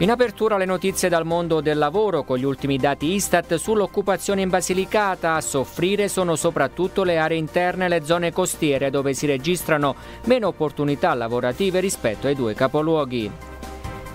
In apertura le notizie dal mondo del lavoro con gli ultimi dati Istat sull'occupazione in Basilicata. A soffrire sono soprattutto le aree interne e le zone costiere dove si registrano meno opportunità lavorative rispetto ai due capoluoghi.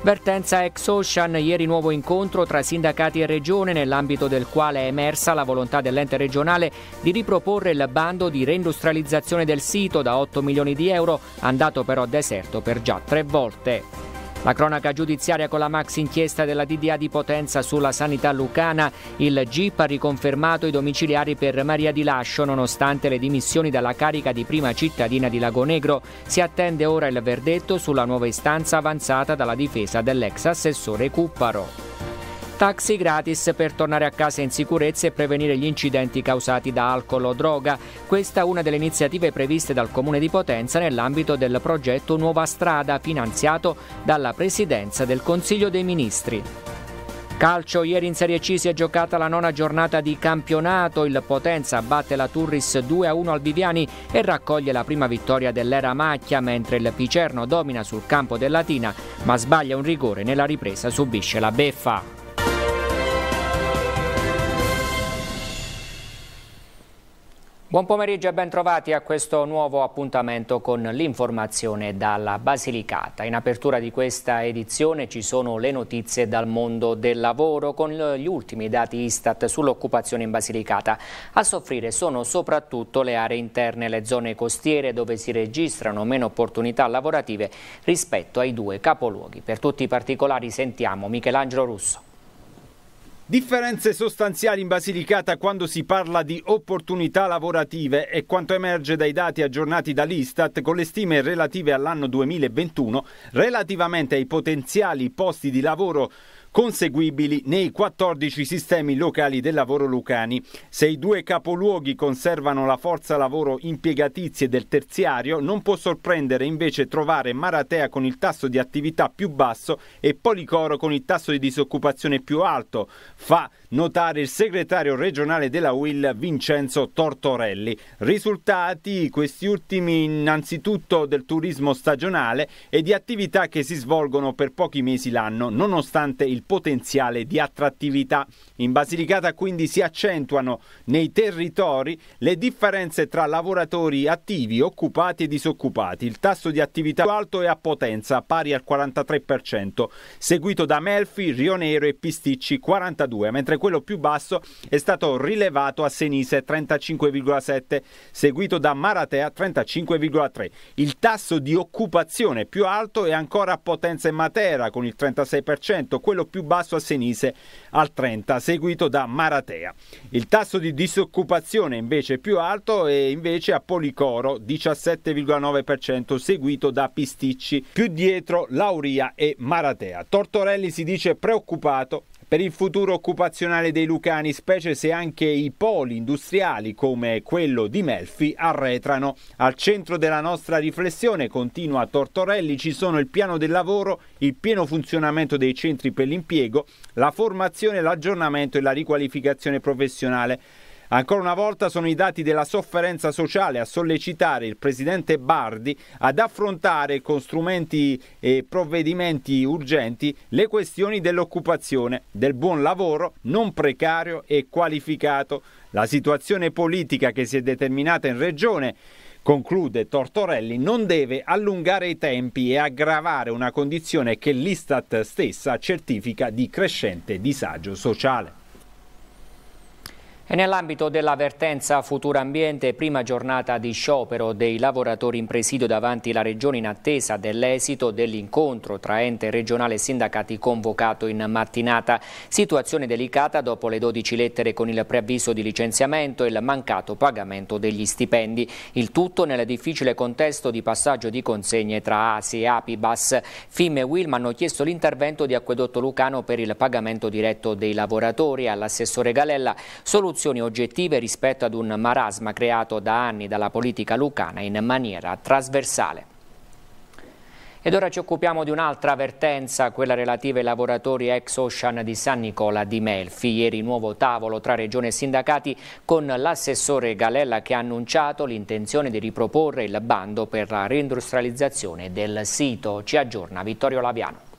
Vertenza ex Ocean, ieri nuovo incontro tra sindacati e regione nell'ambito del quale è emersa la volontà dell'ente regionale di riproporre il bando di reindustrializzazione del sito da 8 milioni di euro, andato però deserto per già tre volte. La cronaca giudiziaria con la max inchiesta della DDA di Potenza sulla sanità lucana, il GIP ha riconfermato i domiciliari per Maria Di Lascio nonostante le dimissioni dalla carica di prima cittadina di Lagonegro. Si attende ora il verdetto sulla nuova istanza avanzata dalla difesa dell'ex assessore Cupparo. Taxi gratis per tornare a casa in sicurezza e prevenire gli incidenti causati da alcol o droga. Questa è una delle iniziative previste dal Comune di Potenza nell'ambito del progetto Nuova Strada, finanziato dalla Presidenza del Consiglio dei Ministri. Calcio, ieri in Serie C si è giocata la nona giornata di campionato, il Potenza batte la Turris 2-1 al Viviani e raccoglie la prima vittoria dell'era Macchia, mentre il Picerno domina sul campo del Latina, ma sbaglia un rigore, nella ripresa subisce la beffa. Buon pomeriggio e ben trovati a questo nuovo appuntamento con l'informazione dalla Basilicata. In apertura di questa edizione ci sono le notizie dal mondo del lavoro con gli ultimi dati Istat sull'occupazione in Basilicata. A soffrire sono soprattutto le aree interne le zone costiere dove si registrano meno opportunità lavorative rispetto ai due capoluoghi. Per tutti i particolari sentiamo Michelangelo Russo. Differenze sostanziali in Basilicata quando si parla di opportunità lavorative e quanto emerge dai dati aggiornati dall'Istat con le stime relative all'anno 2021 relativamente ai potenziali posti di lavoro conseguibili nei 14 sistemi locali del lavoro lucani. Se i due capoluoghi conservano la forza lavoro impiegatizie del terziario, non può sorprendere invece trovare Maratea con il tasso di attività più basso e Policoro con il tasso di disoccupazione più alto. Fa notare il segretario regionale della UIL Vincenzo Tortorelli. Risultati questi ultimi innanzitutto del turismo stagionale e di attività che si svolgono per pochi mesi l'anno nonostante il potenziale di attrattività. In Basilicata quindi si accentuano nei territori le differenze tra lavoratori attivi, occupati e disoccupati. Il tasso di attività più alto è a Potenza pari al 43%, seguito da Melfi, Rionero e Pisticci 42, mentre quello più basso è stato rilevato a Senise 35,7, seguito da Maratea 35,3. Il tasso di occupazione più alto è ancora a Potenza e Matera con il 36%, quello più basso a Senise al 30%, seguito da Maratea. Il tasso di disoccupazione invece più alto è invece a Policoro 17,9%, seguito da Pisticci, più dietro Lauria e Maratea. Tortorelli si dice preoccupato per il futuro occupazionale dei lucani, specie se anche i poli industriali come quello di Melfi arretrano. Al centro della nostra riflessione, continua Tortorelli, ci sono il piano del lavoro, il pieno funzionamento dei centri per l'impiego, la formazione, l'aggiornamento e la riqualificazione professionale. Ancora una volta sono i dati della sofferenza sociale a sollecitare il presidente Bardi ad affrontare con strumenti e provvedimenti urgenti le questioni dell'occupazione, del buon lavoro non precario e qualificato. La situazione politica che si è determinata in regione Conclude Tortorelli, non deve allungare i tempi e aggravare una condizione che l'Istat stessa certifica di crescente disagio sociale. E nell'ambito dell'avvertenza Futura Ambiente, prima giornata di sciopero dei lavoratori in presidio davanti alla Regione in attesa dell'esito dell'incontro tra ente regionale e sindacati convocato in mattinata. Situazione delicata dopo le 12 lettere con il preavviso di licenziamento e il mancato pagamento degli stipendi. Il tutto nel difficile contesto di passaggio di consegne tra ASI e Apibas. FIM e Wilm hanno chiesto l'intervento di Acquedotto Lucano per il pagamento diretto dei lavoratori all'assessore Galella. Soluzione soluzioni oggettive rispetto ad un marasma creato da anni dalla politica lucana in maniera trasversale. Ed ora ci occupiamo di un'altra avvertenza, quella relativa ai lavoratori ex Ocean di San Nicola di Melfi. Ieri nuovo tavolo tra regione e sindacati con l'assessore Galella che ha annunciato l'intenzione di riproporre il bando per la reindustrializzazione del sito. Ci aggiorna Vittorio Laviano.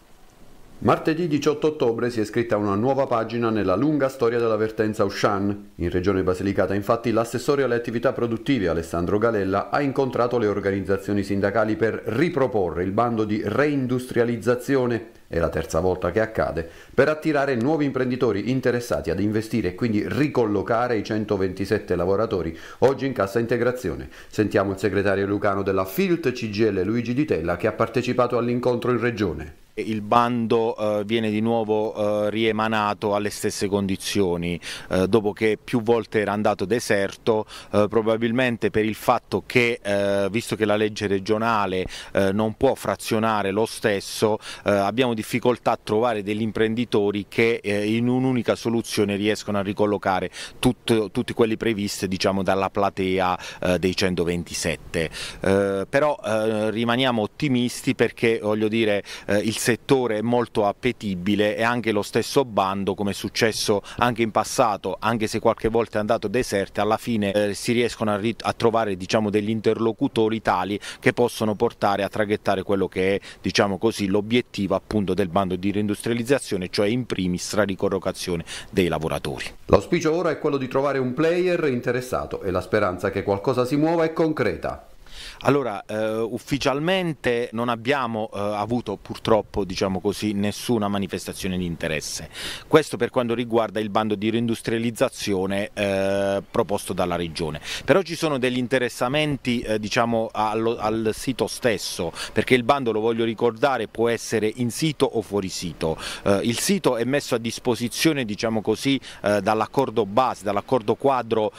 Martedì 18 ottobre si è scritta una nuova pagina nella lunga storia dell'avvertenza Ushan. In regione Basilicata infatti l'assessore alle attività produttive Alessandro Galella ha incontrato le organizzazioni sindacali per riproporre il bando di reindustrializzazione, è la terza volta che accade, per attirare nuovi imprenditori interessati ad investire e quindi ricollocare i 127 lavoratori oggi in cassa integrazione. Sentiamo il segretario lucano della FILT CGL Luigi Di Tella che ha partecipato all'incontro in regione il bando eh, viene di nuovo eh, riemanato alle stesse condizioni, eh, dopo che più volte era andato deserto, eh, probabilmente per il fatto che, eh, visto che la legge regionale eh, non può frazionare lo stesso, abbiamo difficoltà a trovare degli imprenditori che in un'unica soluzione riescono a ricollocare tutto, tutti quelli previsti diciamo, dalla platea dei 127. però rimaniamo ottimisti perché voglio dire, il settore è molto appetibile e anche lo stesso bando, come è successo anche in passato, anche se qualche volta è andato deserto, alla fine eh, si riescono a, a trovare diciamo, degli interlocutori tali che possono portare a traghettare quello che è diciamo l'obiettivo del bando di reindustrializzazione, cioè in primis la ricorrocazione dei lavoratori. L'auspicio ora è quello di trovare un player interessato e la speranza che qualcosa si muova è concreta. Allora, eh, ufficialmente non abbiamo eh, avuto purtroppo diciamo così, nessuna manifestazione di interesse. Questo per quanto riguarda il bando di reindustrializzazione eh, proposto dalla Regione. Però ci sono degli interessamenti eh, diciamo, allo, al sito stesso, perché il bando, lo voglio ricordare, può essere in sito o fuori sito. Eh, il sito è messo a disposizione diciamo eh, dall'accordo base, dall'accordo quadro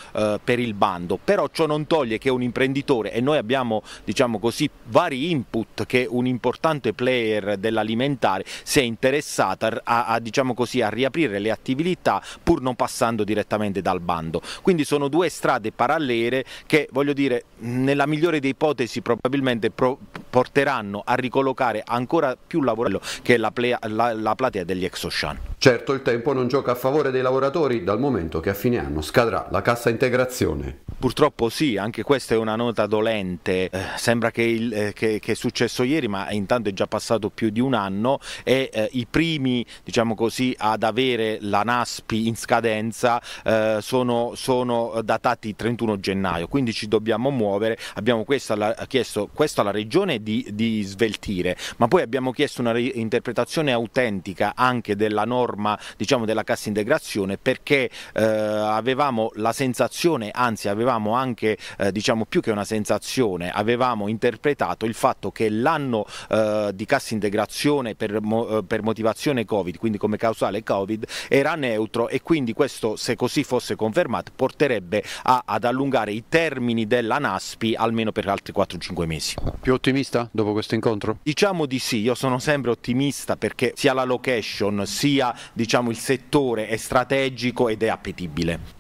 per il bando, però ciò non toglie che un imprenditore, e noi abbiamo abbiamo diciamo così, vari input che un importante player dell'alimentare si è interessata a, a, diciamo così, a riaprire le attività pur non passando direttamente dal bando. Quindi sono due strade parallele che voglio dire nella migliore dei ipotesi probabilmente pro porteranno a ricollocare ancora più lavoro che la, la, la platea degli ex Ocean. Certo il tempo non gioca a favore dei lavoratori dal momento che a fine anno scadrà la cassa integrazione. Purtroppo sì, anche questa è una nota dolente eh, sembra che, il, eh, che, che, è successo ieri ma intanto è già passato più di un anno e eh, i primi diciamo così, ad avere la NASPI in scadenza eh, sono, sono, datati 31 gennaio, quindi ci dobbiamo muovere, abbiamo questo alla, chiesto questo alla Regione di, di sveltire, ma poi abbiamo chiesto una interpretazione autentica anche della norma diciamo, della cassa integrazione perché eh, avevamo la sensazione, anzi avevamo anche eh, diciamo più che una sensazione, trasmissione avevamo interpretato il fatto che l'anno eh, di cassa integrazione per, mo, eh, per, motivazione Covid, quindi come causale Covid, era neutro e quindi questo, se così fosse confermato, porterebbe a, ad allungare i termini della NASPI almeno per altri 4-5 mesi. Più ottimista dopo questo incontro? Diciamo di sì, io sono sempre ottimista perché sia la location sia diciamo, il settore è strategico ed è appetibile.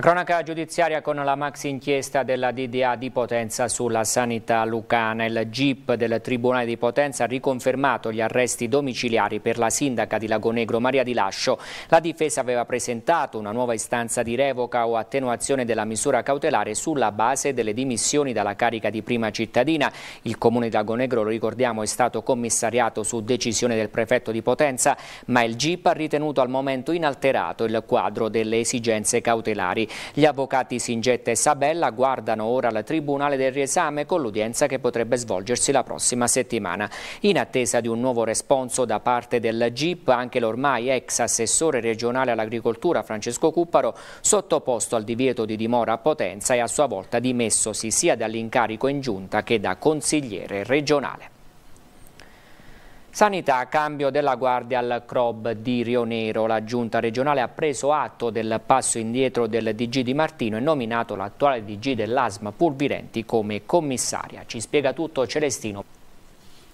La cronaca giudiziaria con la maxi inchiesta della DDA di Potenza sulla sanità lucana. Il GIP del Tribunale di Potenza ha riconfermato gli arresti domiciliari per la sindaca di Lagonegro Maria Di Lascio. La difesa aveva presentato una nuova istanza di revoca o attenuazione della misura cautelare sulla base delle dimissioni dalla carica di prima cittadina. Il comune di Lagonegro, lo ricordiamo, è stato commissariato su decisione del prefetto di Potenza, ma il GIP ha ritenuto al momento inalterato il quadro delle esigenze cautelari. Gli avvocati Singetta e Sabella guardano ora al Tribunale del Riesame con l'udienza che potrebbe svolgersi la prossima settimana. In attesa di un nuovo responso da parte del GIP, anche l'ormai ex assessore regionale all'agricoltura Francesco Cupparo, sottoposto al divieto di dimora a Potenza e a sua volta dimessosi sia dall'incarico in giunta che da consigliere regionale. Sanità, cambio della guardia al CROB di Rionero. La giunta regionale ha preso atto del passo indietro del DG di Martino e nominato l'attuale DG dell'ASMA Pulvirenti come commissaria. Ci spiega tutto Celestino.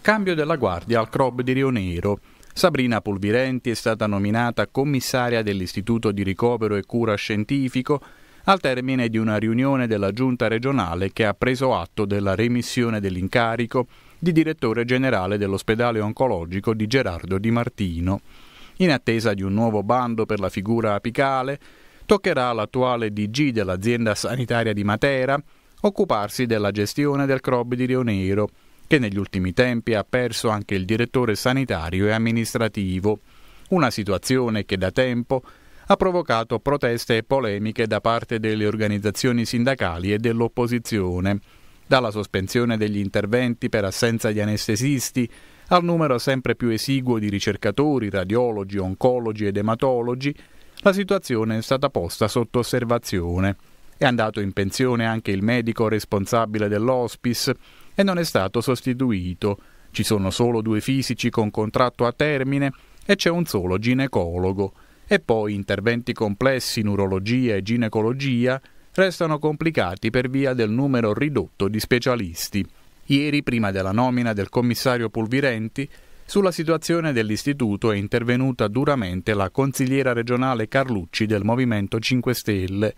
Cambio della guardia al CROB di Rionero. Sabrina Pulvirenti è stata nominata commissaria dell'Istituto di Ricovero e Cura Scientifico al termine di una riunione della giunta regionale che ha preso atto della remissione dell'incarico di direttore generale dell'ospedale oncologico di Gerardo Di Martino. In attesa di un nuovo bando per la figura apicale, toccherà all'attuale DG dell'azienda sanitaria di Matera occuparsi della gestione del CROB di Rio Nero, che negli ultimi tempi ha perso anche il direttore sanitario e amministrativo, una situazione che da tempo ha provocato proteste e polemiche da parte delle organizzazioni sindacali e dell'opposizione dalla sospensione degli interventi per assenza di anestesisti al numero sempre più esiguo di ricercatori, radiologi, oncologi ed ematologi, la situazione è stata posta sotto osservazione. È andato in pensione anche il medico responsabile dell'hospice e non è stato sostituito. Ci sono solo due fisici con contratto a termine e c'è un solo ginecologo. E poi interventi complessi in urologia e ginecologia restano complicati per via del numero ridotto di specialisti. Ieri, prima della nomina del commissario Pulvirenti, sulla situazione dell'istituto è intervenuta duramente la consigliera regionale Carlucci del Movimento 5 Stelle.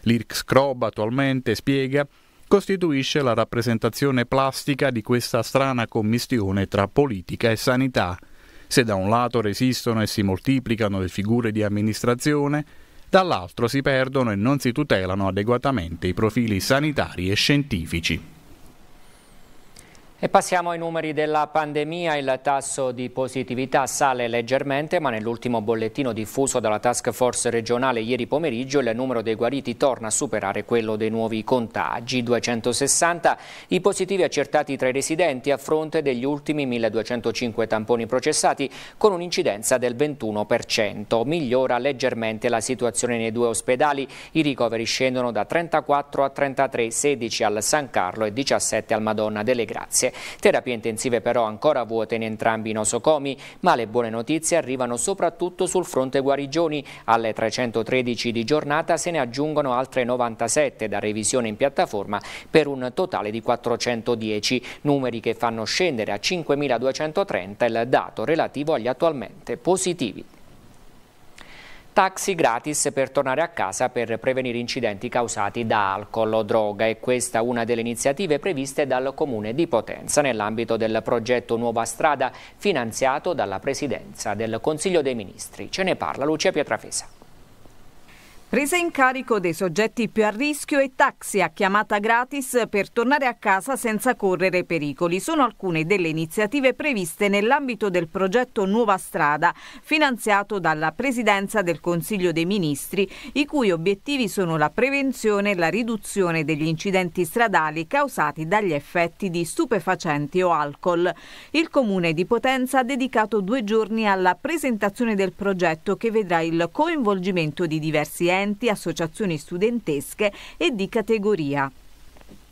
L'IRCS Crob attualmente spiega costituisce la rappresentazione plastica di questa strana commistione tra politica e sanità. Se da un lato resistono e si moltiplicano le figure di amministrazione, dall'altro si perdono e non si tutelano adeguatamente i profili sanitari e scientifici. E passiamo ai numeri della pandemia, il tasso di positività sale leggermente ma nell'ultimo bollettino diffuso dalla task force regionale ieri pomeriggio il numero dei guariti torna a superare quello dei nuovi contagi, 260 i positivi accertati tra i residenti a fronte degli ultimi 1205 tamponi processati con un'incidenza del 21%, migliora leggermente la situazione nei due ospedali, i ricoveri scendono da 34 a 33, 16 al San Carlo e 17 al Madonna delle Grazie. Varese. Terapie intensive però ancora vuote in entrambi i nosocomi, ma le buone notizie arrivano soprattutto sul fronte guarigioni. Alle 313 di giornata se ne aggiungono altre 97 da revisione in piattaforma per un totale di 410, numeri che fanno scendere a 5.230 il dato relativo agli attualmente positivi taxi gratis per tornare a casa per prevenire incidenti causati da alcol o droga e questa è una delle iniziative previste dal Comune di Potenza nell'ambito del progetto Nuova Strada finanziato dalla Presidenza del Consiglio dei Ministri. Ce ne parla Lucia Pietrafesa. Presa in carico dei soggetti più a rischio e taxi a chiamata gratis per tornare a casa senza correre pericoli sono alcune delle iniziative previste nell'ambito del progetto Nuova Strada, finanziato dalla Presidenza del Consiglio dei Ministri, i cui obiettivi sono la prevenzione e la riduzione degli incidenti stradali causati dagli effetti di stupefacenti o alcol. Il Comune di Potenza ha dedicato due giorni alla presentazione del progetto che vedrà il coinvolgimento di diversi enti enti, associazioni studentesche e di categoria.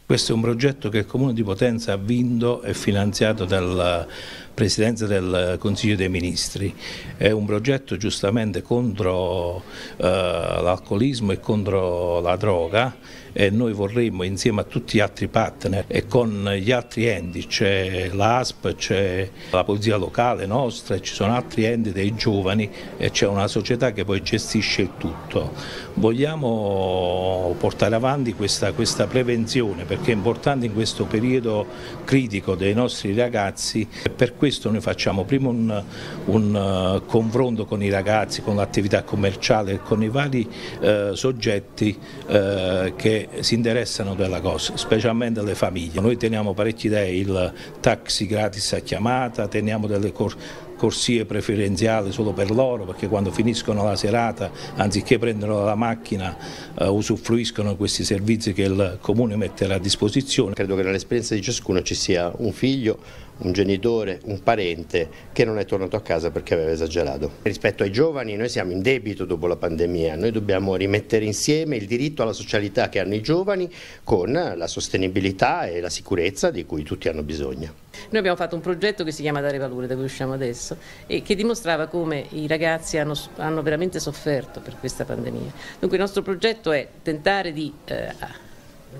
Questo è un progetto che il Comune di Potenza ha vinto e finanziato dalla Presidenza del Consiglio dei Ministri. È un progetto giustamente contro eh, l'alcolismo e contro la droga e noi vorremmo insieme a tutti gli altri partner e con gli altri enti, c'è l'ASP, c'è la Polizia Locale nostra, ci sono altri enti dei giovani e c'è una società che poi gestisce il tutto. Vogliamo portare avanti questa, questa prevenzione perché è importante in questo periodo critico dei nostri ragazzi e per questo noi facciamo prima un, un eh, confronto con i ragazzi, con l'attività commerciale e con i vari uh, soggetti uh, che si interessano della cosa, specialmente le famiglie. Noi teniamo parecchi idee, il taxi gratis a chiamata, teniamo delle corse corsie preferenziali solo per loro perché quando finiscono la serata anziché prendere la macchina eh, usufruiscono di questi servizi che il comune metterà a disposizione. Credo che nell'esperienza di ciascuno ci sia un figlio un genitore, un parente che non è tornato a casa perché aveva esagerato. Rispetto ai giovani noi siamo in debito dopo la pandemia, noi dobbiamo rimettere insieme il diritto alla socialità che hanno i giovani con la sostenibilità e la sicurezza di cui tutti hanno bisogno. Noi abbiamo fatto un progetto che si chiama Dare Valore, da cui usciamo adesso, e che dimostrava come i ragazzi hanno, hanno veramente sofferto per questa pandemia. Dunque il nostro progetto è tentare di... Eh,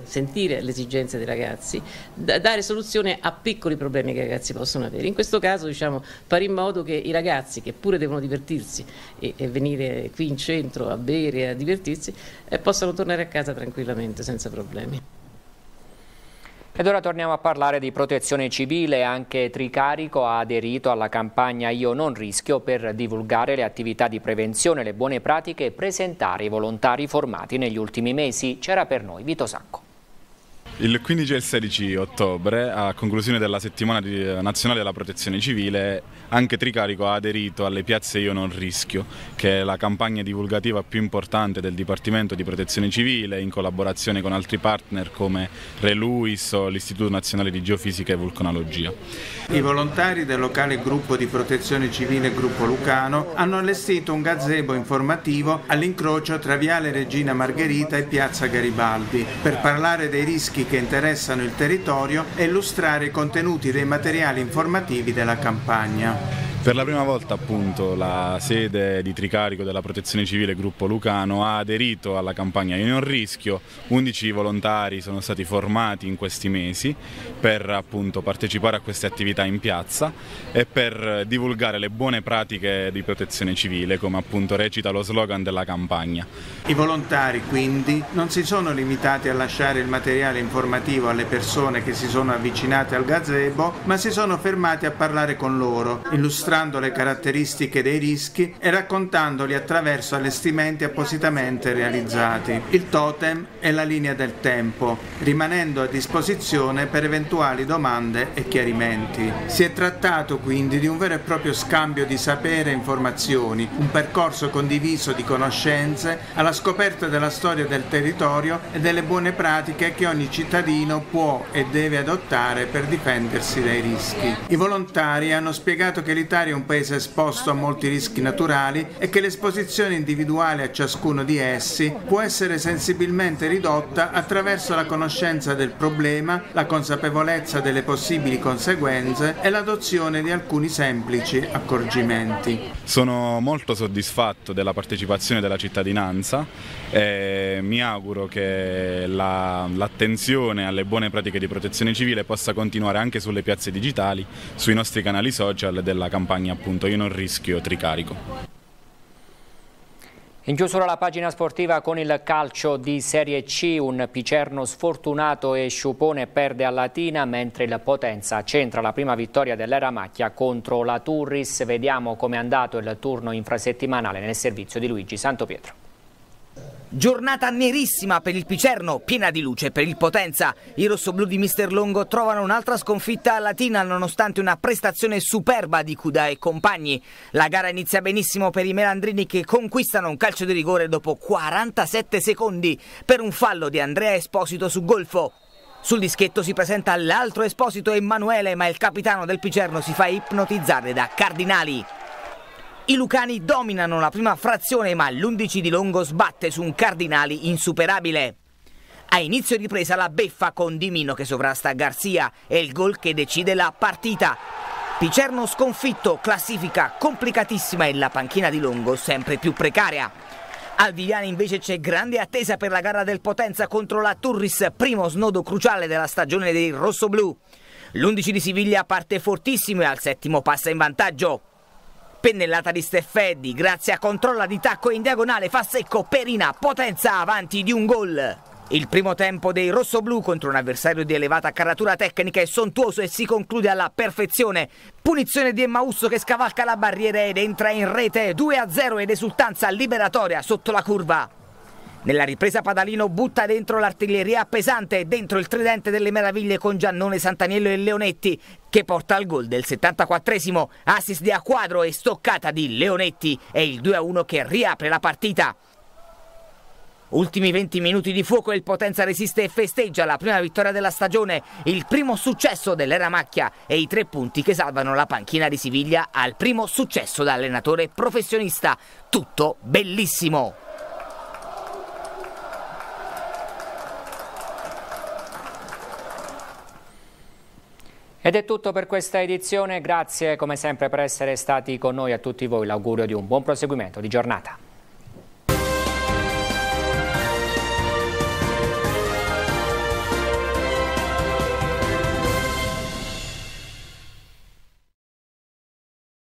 sentire le esigenze dei ragazzi, dare soluzione a piccoli problemi che i ragazzi possono avere. In questo caso diciamo, fare in modo che i ragazzi che pure devono divertirsi e, e venire qui in centro a bere, e a divertirsi, eh, possano tornare a casa tranquillamente senza problemi. Ed ora torniamo a parlare di protezione civile, anche Tricarico ha aderito alla campagna Io non rischio per divulgare le attività di prevenzione, le buone pratiche e presentare i volontari formati negli ultimi mesi. C'era per noi Vito Sacco. Il 15 e il 16 ottobre, a conclusione della settimana eh, nazionale della protezione civile, anche Tricarico ha aderito alle piazze Io non rischio, che è la campagna divulgativa più importante del Dipartimento di Protezione Civile in collaborazione con altri partner come Re Luis o l'Istituto Nazionale di Geofisica e Vulcanologia. I volontari del locale gruppo di protezione civile Gruppo Lucano hanno allestito un gazebo informativo all'incrocio tra Viale Regina Margherita e Piazza Garibaldi per parlare dei rischi che interessano il territorio e illustrare i contenuti dei materiali informativi della campagna. Per la prima volta appunto la sede di Tricarico della Protezione Civile Gruppo Lucano ha aderito alla campagna Io non rischio, 11 volontari sono stati formati in questi mesi per appunto partecipare a queste attività in piazza e per divulgare le buone pratiche di protezione civile come appunto recita lo slogan della campagna. I volontari quindi non si sono limitati a lasciare il materiale informativo alle persone che si sono avvicinate al gazebo ma si sono fermati a parlare con loro, illustrando illustrando le caratteristiche dei rischi e raccontandoli attraverso allestimenti appositamente realizzati. Il totem è la linea del tempo, rimanendo a disposizione per eventuali domande e chiarimenti. Si è trattato quindi di un vero e proprio scambio di sapere e informazioni, un percorso condiviso di conoscenze alla scoperta della storia del territorio e delle buone pratiche che ogni cittadino può e deve adottare per difendersi dai rischi. I volontari hanno spiegato che l'Italia Cagliari un paese esposto a molti rischi naturali e che l'esposizione individuale a ciascuno di essi può essere sensibilmente ridotta attraverso la conoscenza del problema, la consapevolezza delle possibili conseguenze e l'adozione di alcuni semplici accorgimenti. Sono molto soddisfatto della partecipazione della cittadinanza e mi auguro che l'attenzione alle buone pratiche di protezione civile possa continuare anche sulle piazze digitali, sui nostri canali social della campagna campagna appunto io non rischio tricarico. In chiusura la pagina sportiva con il calcio di Serie C, un Picerno sfortunato e Sciupone perde a Latina mentre il Potenza centra la prima vittoria dell'era macchia contro la Turris. Vediamo come è andato il turno infrasettimanale nel servizio di Luigi Santopietro. Giornata nerissima per il Picerno, piena di luce per il Potenza. I rossoblù di Mister Longo trovano un'altra sconfitta a Latina nonostante una prestazione superba di Cuda e compagni. La gara inizia benissimo per i melandrini che conquistano un calcio di rigore dopo 47 secondi per un fallo di Andrea Esposito su Golfo. Sul dischetto si presenta l'altro Esposito Emanuele ma il capitano del Picerno si fa ipnotizzare da Cardinali. I lucani dominano la prima frazione ma l'11 di Longo sbatte su un Cardinali insuperabile. A inizio ripresa la beffa con Dimino che sovrasta Garzia e il gol che decide la partita. Picerno sconfitto, classifica complicatissima e la panchina di Longo sempre più precaria. Al Viviani invece c'è grande attesa per la gara del Potenza contro la Turris, primo snodo cruciale della stagione dei rossoblù. L'11 di Siviglia parte fortissimo e al settimo passa in vantaggio. Pennellata di Steffeddi, grazie a controlla di tacco in diagonale fa secco Perina, potenza avanti di un gol. Il primo tempo dei rossoblù contro un avversario di elevata caratura tecnica è sontuoso e si conclude alla perfezione. Punizione di Emmausso che scavalca la barriera ed entra in rete 2-0 ed esultanza liberatoria sotto la curva. Nella ripresa Padalino butta dentro l'artiglieria pesante, dentro il tridente delle meraviglie con Giannone, Santaniello e Leonetti, che porta al gol del 74esimo, assist di Acquadro e stoccata di Leonetti, e il 2-1 che riapre la partita. Ultimi 20 minuti di fuoco e il Potenza resiste e festeggia la prima vittoria della stagione, il primo successo dell'era macchia e i tre punti che salvano la panchina di Siviglia al primo successo da allenatore professionista. Tutto bellissimo! Ed è tutto per questa edizione, grazie come sempre per essere stati con noi a tutti voi, l'augurio di un buon proseguimento di giornata.